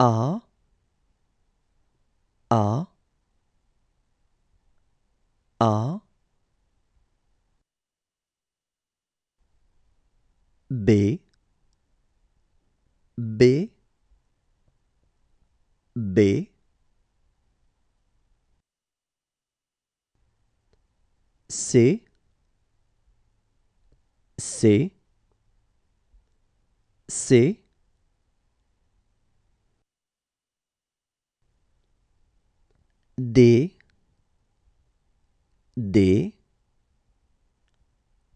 A A A B B B C C C D des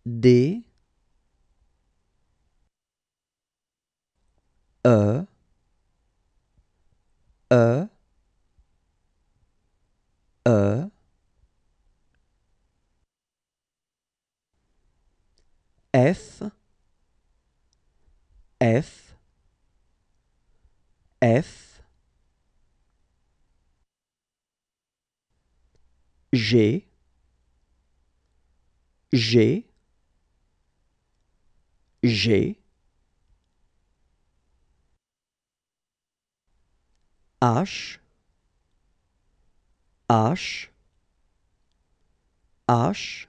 D e e e f f f G, G, G, H, H, H,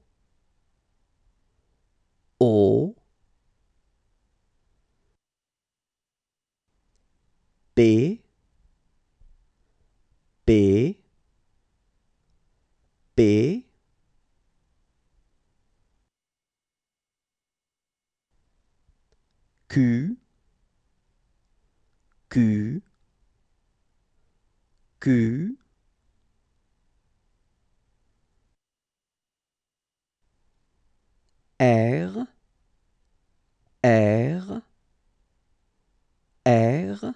B B B Q Q Q R R R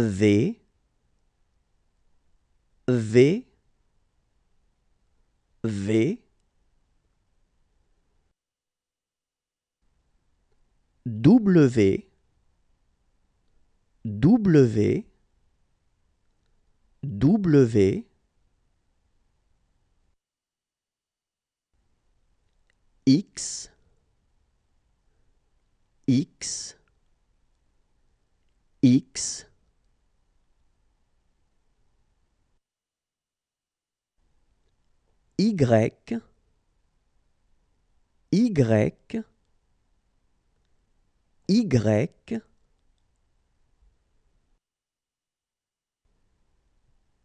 V V V W W W X X X Y, Y, Y,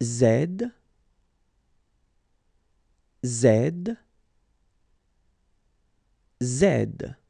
Z, Z, Z.